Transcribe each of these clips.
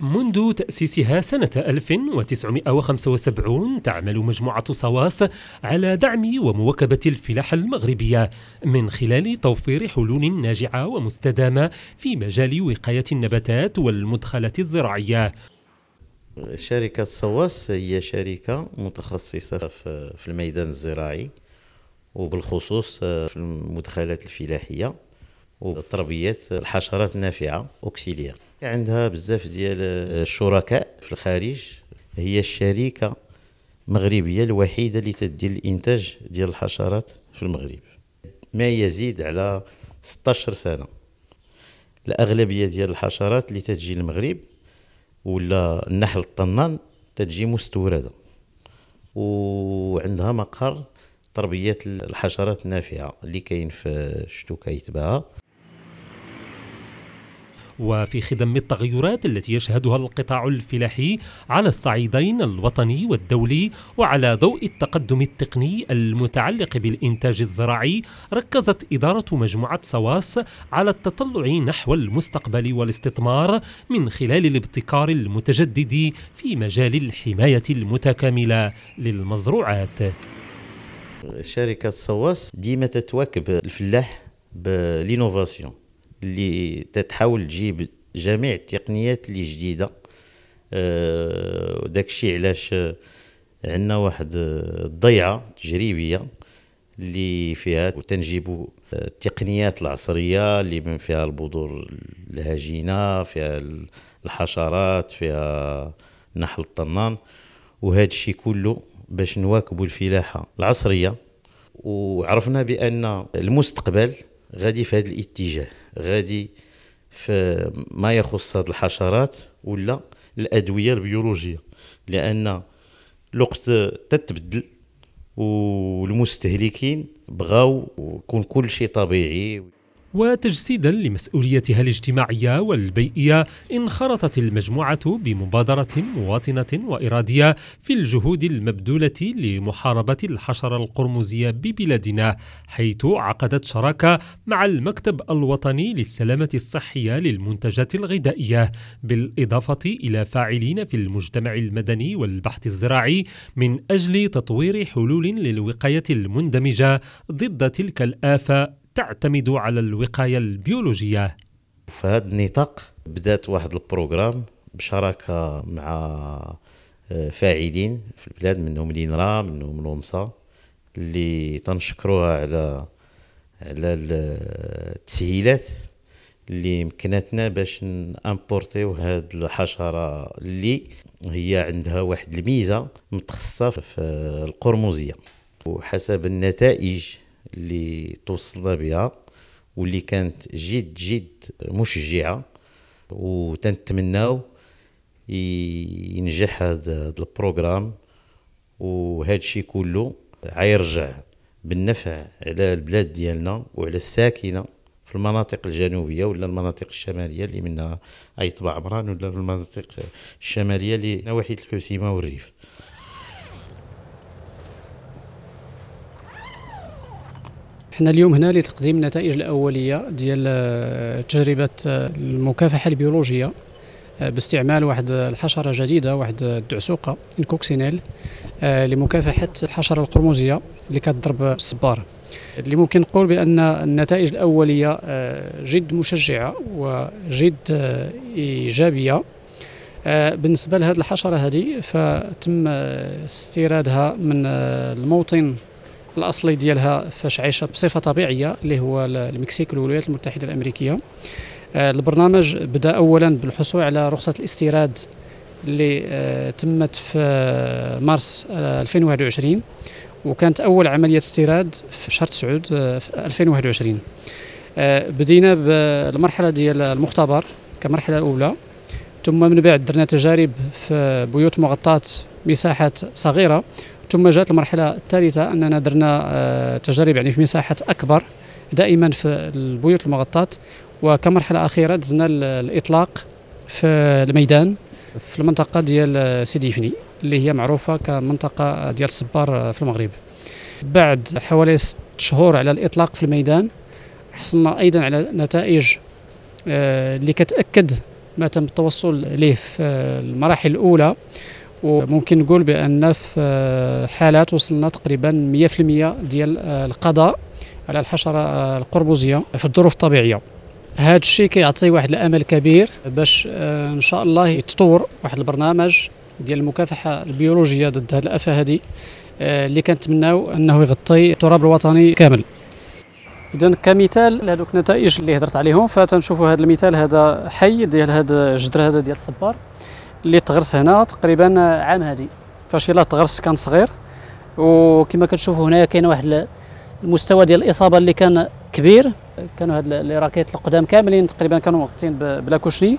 منذ تأسيسها سنة 1975 تعمل مجموعة صواص على دعم ومواكبة الفلاحة المغربية من خلال توفير حلول ناجعة ومستدامة في مجال وقاية النباتات والمدخلات الزراعية شركة صواص هي شركة متخصصة في الميدان الزراعي وبالخصوص في المدخلات الفلاحية وتربيه الحشرات النافعه اوكسيليا يعني عندها بزاف ديال آه، الشركاء في الخارج هي الشركه المغربيه الوحيده اللي تدير الانتاج ديال الحشرات في المغرب ما يزيد على 16 سنه الاغلبيه ديال الحشرات اللي تجي المغرب ولا النحل الطنان تجي مستورده وعندها مقر تربيه الحشرات النافعه اللي كاين في شتوكايت بها وفي خدم التغيرات التي يشهدها القطاع الفلاحي على الصعيدين الوطني والدولي وعلى ضوء التقدم التقني المتعلق بالإنتاج الزراعي ركزت إدارة مجموعة سواس على التطلع نحو المستقبل والاستثمار من خلال الابتكار المتجدد في مجال الحماية المتكاملة للمزروعات شركة سواس ديما تتواكب الفلاح بالإنوفاسيون اللي تتحاول تجيب جميع التقنيات اللي جديده أه الشيء علاش عندنا واحد الضيعه تجريبيه اللي فيها وتنجيبوا التقنيات العصريه اللي من فيها البذور الهجينه فيها الحشرات فيها نحل الطنان وهذا الشيء كله باش نواكبوا الفلاحه العصريه وعرفنا بان المستقبل غادي في هذا الاتجاه غادي في ما يخص هذه الحشرات ولا الادويه البيولوجيه لان الوقت تتبدل والمستهلكين بغاو يكون كل شيء طبيعي وتجسيدا لمسؤوليتها الاجتماعيه والبيئيه انخرطت المجموعه بمبادره مواطنه واراديه في الجهود المبذوله لمحاربه الحشره القرمزيه ببلادنا حيث عقدت شراكه مع المكتب الوطني للسلامه الصحيه للمنتجات الغذائيه بالاضافه الى فاعلين في المجتمع المدني والبحث الزراعي من اجل تطوير حلول للوقايه المندمجه ضد تلك الافه تعتمد على الوقاية البيولوجية في هذا النطاق بدات واحد البروغرام بشراكة مع آه، فاعلين في البلاد منهم الإنرا منهم لونسا اللي تنشكروها على على آه، التسهيلات اللي مكنتنا باش نامبورتيو هاد الحشره اللي هي عندها واحد الميزه متخصصه في القرموزيه وحسب النتائج اللي توصلنا بها واللي كانت جد جد مشجعه وتنتمناو ينجح هذا البروغرام وهذا الشيء كله عيرجع بالنفع على البلاد ديالنا وعلى الساكنه في المناطق الجنوبيه ولا المناطق الشماليه اللي منها اي طبع عمران ولا في المناطق الشماليه اللي نواحي الحسيمه والريف حنا اليوم هنا لتقديم النتائج الاوليه ديال آه، تجربه آه، المكافحه البيولوجيه آه، باستعمال واحد الحشره جديده واحد الدعسوقه الكوكسينيل لمكافحه الحشره القرمزيه اللي كتضرب الصبار اللي ممكن نقول بان النتائج الاوليه جد مشجعه وجد ايجابيه بالنسبه لهذه الحشره هذه فتم استيرادها من الموطن الاصلي ديالها فاش عايشه بصفه طبيعيه اللي هو المكسيك والولايات المتحده الامريكيه آه، البرنامج بدا اولا بالحصول على رخصه الاستيراد اللي آه، تمت في مارس 2021 آه، وكانت اول عمليه استيراد في شهر 9 في 2021 بدينا بالمرحله ديال المختبر كمرحله اولى ثم من بعد درنا تجارب في بيوت مغطاه مساحات صغيره ثم جاءت المرحله الثالثه اننا درنا آه، تجارب يعني في مساحات اكبر دائما في البيوت المغطاه وكمرحله اخيره دزنا الاطلاق في الميدان في المنطقه ديال سيدي فني اللي هي معروفه كمنطقه ديال الصبار في المغرب بعد حوالي ست شهور على الاطلاق في الميدان حصلنا ايضا على نتائج آه، اللي كتاكد ما تم التوصل اليه في المراحل الاولى وممكن نقول بان في آه، حالات وصلنا تقريبا 100% ديال آه، القضاء على الحشره آه، القربوزيه في الظروف الطبيعيه هذا الشيء كيعطي واحد الامل كبير باش ان شاء الله يتطور واحد البرنامج ديال المكافحه البيولوجيه ضد هذه الافه هذه اللي كنتمناو انه يغطي التراب الوطني كامل اذا كمثال لهذوك النتائج اللي هضرت عليهم فتنشوفوا هذا المثال هذا حي ديال هذا الجدر هذا ديال الصبار اللي تغرس هنا تقريبا عام هادي فاش الا تغرس كان صغير وكما كتشوفوا هنايا كاين واحد المستوى ديال الاصابه اللي كان كبير كانوا هاد لي راكيت القدام كاملين تقريبا كانوا مغطين بلا كوشني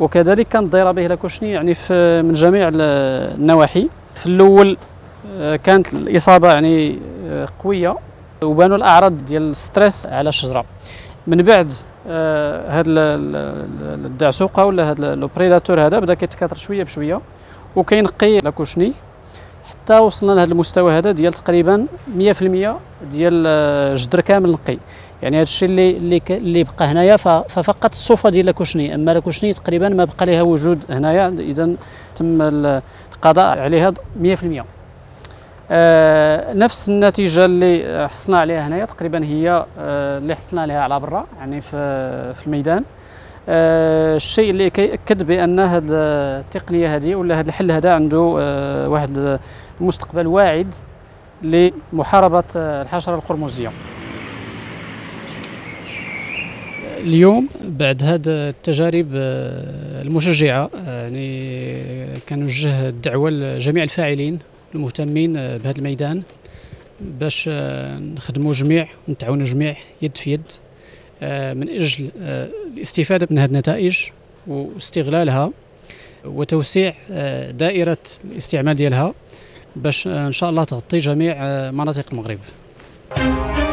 وكذلك كان ضيره به لا كوشني يعني في من جميع النواحي في الاول آه، كانت الاصابه يعني آه، قويه وبانوا الاعراض ديال الستريس على الشجره من بعد آه، هاد الدعسوقه ولا هاد لو بريداتور هذا بدا كيتكاثر شويه بشويه وكينقي لاكوشني حتى وصلنا لهذا المستوى هذا ديال تقريبا 100% ديال الجدر آه، كامل نقي يعني هذا الشيء اللي اللي اللي بقى هنايا ففقط الصوفه ديال لاكوشني اما لاكوشني تقريبا ما بقى لها وجود هنايا اذا تم القضاء عليها 100% آه، نفس النتيجه اللي حصلنا عليها هنايا تقريبا هي آه، اللي حصلنا عليها على برا يعني في في الميدان آه، الشيء اللي كيأكد بان هذه التقنيه هذه ولا هذا الحل هذا عنده واحد المستقبل واعد لمحاربه الحشره القرمزيه اليوم بعد هذه التجارب المشجعه يعني كنوجه الدعوه لجميع الفاعلين المهتمين بهذا الميدان باش نخدموا جميع ونتعاونوا جميع يد في يد آه، من اجل آه، الاستفاده من هذه النتائج واستغلالها وتوسيع آه، دائره الاستعمال ديالها باش ان شاء الله تغطي جميع مناطق المغرب.